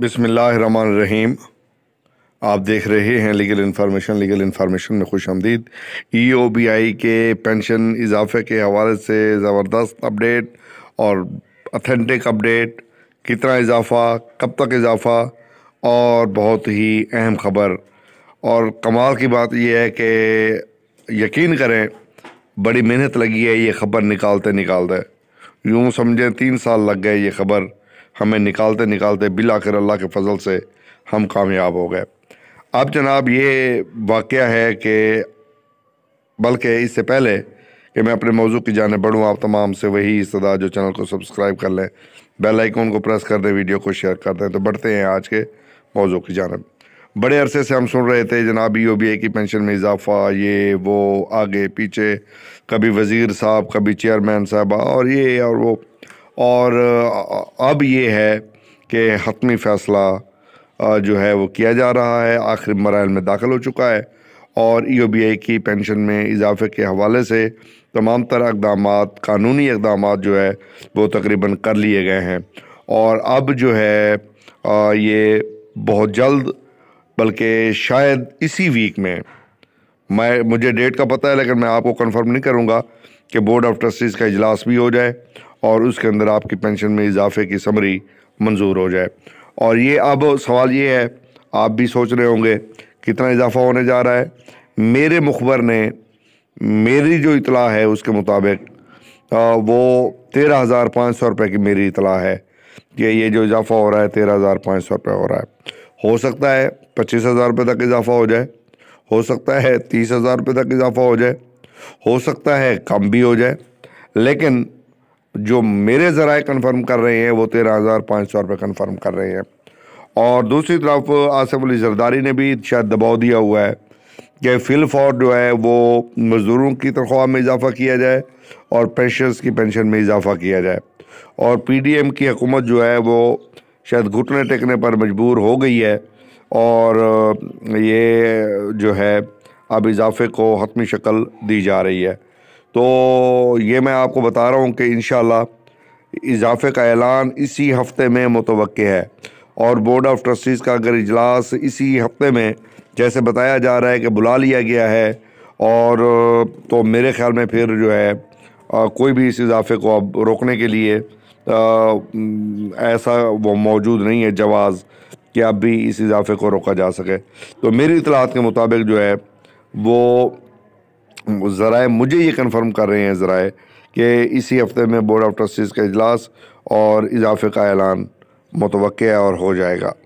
बिसमीम आप देख रहे हैं लीगल इन्फॉर्मेशन लीगल इन्फॉर्मेशन में खुश आमदीद ई e ओ बी आई के पेंशन इजाफे के हवाले से ज़बरदस्त अपडेट और अथेंटिक अपडेट कितना इजाफा कब तक इजाफा और बहुत ही अहम खबर और कमाल की बात यह है कि यकीन करें बड़ी मेहनत लगी है ये खबर निकालते निकालते यूँ समझें तीन साल लग गए ये खबर हमें निकालते निकालते बिल आकर अल्लाह के फजल से हम कामयाब हो गए अब जनाब ये वाक़ है कि बल्कि इससे पहले कि मैं अपने मौजू की जानब बढ़ूँ आप तमाम से वही इस्तः जो चैनल को सब्सक्राइब कर लें बेल आइकन को प्रेस कर दें वीडियो को शेयर कर दें तो बढ़ते हैं आज के मौजू की जानब बड़े अरसे से हम सुन रहे थे जनाब यू बी ए की पेंशन में इजाफ़ा ये वो आगे पीछे कभी वज़ीर साहब कभी चेयरमैन साहब और ये और वो और अब ये है कि हतमी फ़ैसला जो है वो किया जा रहा है आखिरी मरल में दाखिल हो चुका है और ई ओ बी आई की पेंशन में इजाफे के हवाले से तमाम तरह इकदाम कानूनी इकदाम जो है वो तकरीबन कर लिए गए हैं और अब जो है ये बहुत जल्द बल्कि शायद इसी वीक में मैं मुझे डेट का पता है लेकिन मैं आपको कन्फर्म नहीं करूँगा कि बोर्ड ऑफ ट्रस्टीज़ का इजलास भी हो जाए और उसके अंदर आपकी पेंशन में इजाफे की समरी मंजूर हो जाए और ये अब सवाल ये है आप भी सोच रहे होंगे कितना इजाफा होने जा रहा है मेरे मुखबर ने मेरी जो इतला है उसके मुताबिक वो तेरह हज़ार पाँच सौ रुपये की मेरी इतला है कि ये जो इजाफा हो रहा है तेरह हज़ार पाँच सौ रुपये हो रहा है हो सकता है पच्चीस हज़ार रुपये तक इजाफा हो जाए हो सकता है तीस हज़ार रुपये तक इजाफा हो जाए हो सकता है कम भी हो जाए लेकिन जो मेरे ज़राए कन्फर्म कर रहे हैं वो तेरह हज़ार पाँच सौ रुपये कन्फर्म कर रहे हैं और दूसरी तरफ आसिफ अली जरदारी ने भी शायद दबाव दिया हुआ है कि फिल फॉर जो है वो मज़दूरों की तनख्वाह में इजाफा किया जाए और पेंशनस की पेंशन में इजाफा किया जाए और पी डी एम की हुकूमत जो है वो शायद घुटने टेकने पर मजबूर हो गई है और ये जो है अब इजाफे को हतमी शक्ल दी जा रही है तो ये मैं आपको बता रहा हूँ कि इन इजाफे का ऐलान इसी हफ्ते में मुतव है और बोर्ड ऑफ ट्रस्टीज़ का अगर इजलास इसी हफ्ते में जैसे बताया जा रहा है कि बुला लिया गया है और तो मेरे ख्याल में फिर जो है आ, कोई भी इस इजाफे को अब रोकने के लिए आ, ऐसा वो मौजूद नहीं है जवाज़ कि अब भी इस इजाफे को रोका जा सके तो मेरी इतलात के मुताबिक जो है वो ज़रा मुझे ये कन्फर्म कर रहे हैं ज़रा कि इसी हफ्ते में बोर्ड ऑफ ट्रस्टीज़ का इजलास और इजाफे का ऐलान मुतवक़ और हो जाएगा